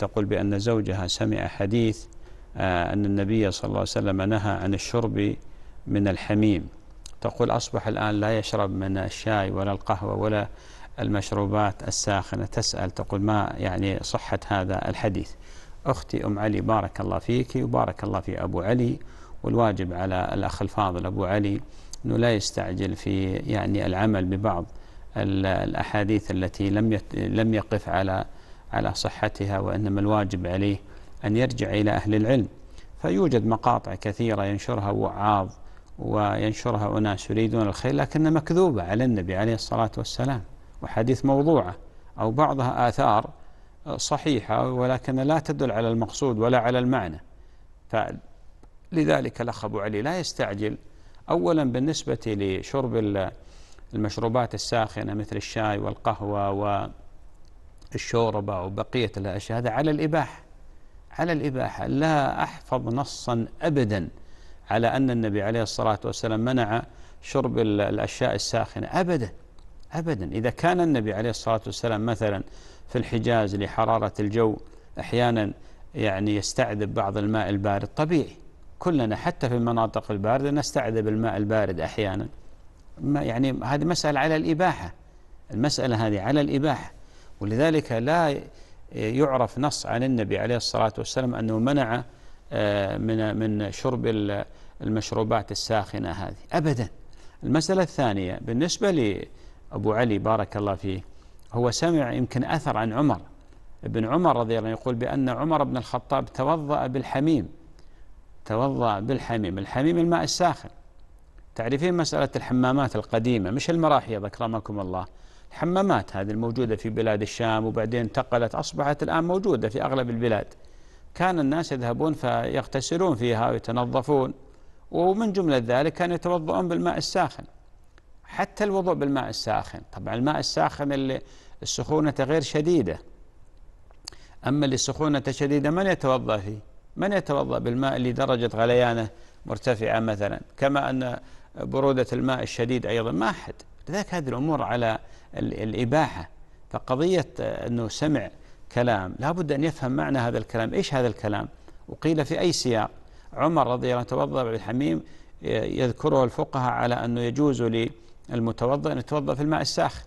تقول بأن زوجها سمع حديث آه، أن النبي صلى الله عليه وسلم نهى عن الشرب من الحميم تقول أصبح الآن لا يشرب من الشاي ولا القهوة ولا المشروبات الساخنة تسأل تقول ما يعني صحة هذا الحديث أختي أم علي بارك الله فيك وبارك الله في أبو علي والواجب على الأخ الفاضل أبو علي أنه لا يستعجل في يعني العمل ببعض الأحاديث التي لم لم يقف على على صحتها وإنما الواجب عليه أن يرجع إلى أهل العلم فيوجد مقاطع كثيرة ينشرها وعاظ وينشرها أناس يريدون الخير لكنها مكذوبة على النبي عليه الصلاة والسلام وحديث موضوعة أو بعضها آثار صحيحة ولكن لا تدل على المقصود ولا على المعنى فلذلك الأخ أبو علي لا يستعجل أولا بالنسبة لشرب المشروبات الساخنة مثل الشاي والقهوة الشوربة وبقية الأشياء هذا على الإباحة على الإباحة لا أحفظ نصا أبدا على أن النبي عليه الصلاة والسلام منع شرب الأشياء الساخنة أبدا أبدا إذا كان النبي عليه الصلاة والسلام مثلا في الحجاز لحرارة الجو أحيانا يعني يستعذب بعض الماء البارد طبيعي كلنا حتى في المناطق الباردة نستعذب الماء البارد أحيانا يعني هذه مسألة على الإباحة المسألة هذه على الإباحة ولذلك لا يعرف نص عن النبي عليه الصلاة والسلام أنه منع آه، من من شرب المشروبات الساخنة هذه أبدا المسألة الثانية بالنسبة لأبو علي بارك الله فيه هو سمع يمكن أثر عن عمر ابن عمر رضي الله عنه يقول بأن عمر بن الخطاب توضأ بالحميم توضأ بالحميم الحميم الماء الساخن تعرفين مسألة الحمامات القديمة مش المراحيض أكرمكم الله الحمامات هذه الموجودة في بلاد الشام وبعدين انتقلت أصبحت الآن موجودة في أغلب البلاد كان الناس يذهبون فيغتسلون فيها ويتنظفون ومن جملة ذلك كانوا يتوضؤون بالماء الساخن حتى الوضوء بالماء الساخن طبعا الماء الساخن اللي السخونة غير شديدة أما اللي السخونة شديدة من يتوضأ فيه من يتوضأ بالماء اللي درجة غليانه مرتفعة مثلا كما أن برودة الماء الشديد أيضا ما أحد لذلك هذه الأمور على الإباحة فقضية آه، أنه سمع كلام لابد أن يفهم معنى هذا الكلام إيش هذا الكلام وقيل في أي سياق عمر رضي الله عنه توضأ بالحميم يذكره الفقهاء على أنه يجوز للمتوضأ أن يتوضأ في الماء الساخن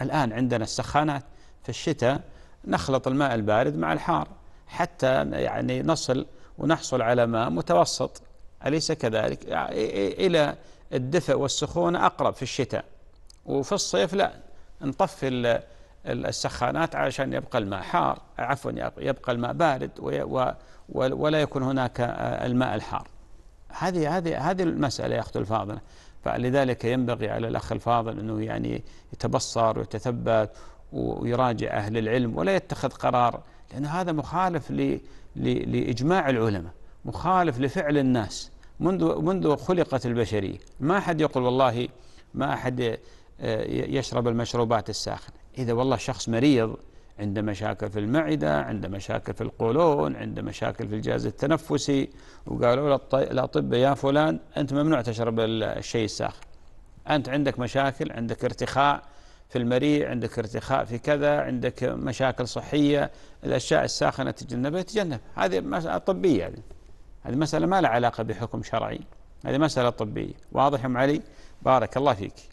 الآن عندنا السخانات في الشتاء نخلط الماء البارد مع الحار حتى يعني نصل ونحصل على ماء متوسط أليس كذلك إلى الدفء والسخونة أقرب في الشتاء وفي الصيف لا نطفي السخانات عشان يبقى الماء حار عفوا يبقى الماء بارد ولا يكون هناك آه، الماء الحار هذه هذه هذه المسألة يا أخت الفاضلة فلذلك ينبغي على الأخ الفاضل أنه يعني يتبصر ويتثبت ويراجع أهل العلم ولا يتخذ قرار لأن هذا مخالف ل لإجماع العلماء مخالف لفعل الناس منذ منذ خلقت البشرية ما أحد يقول والله ما أحد آه، يشرب المشروبات الساخنة إذا والله شخص مريض عنده مشاكل في المعدة عنده مشاكل في القولون عنده مشاكل في الجهاز التنفسي وقالوا الأطباء يا فلان أنت ممنوع تشرب الشيء الساخن أنت عندك مشاكل عندك ارتخاء في المريء عندك ارتخاء في كذا عندك مشاكل صحية الأشياء الساخنة تجنبها تجنب هذه مسألة طبية يعني. هذه مسألة ما لها علاقة بحكم شرعي هذه مسألة طبية واضح أم علي بارك الله فيك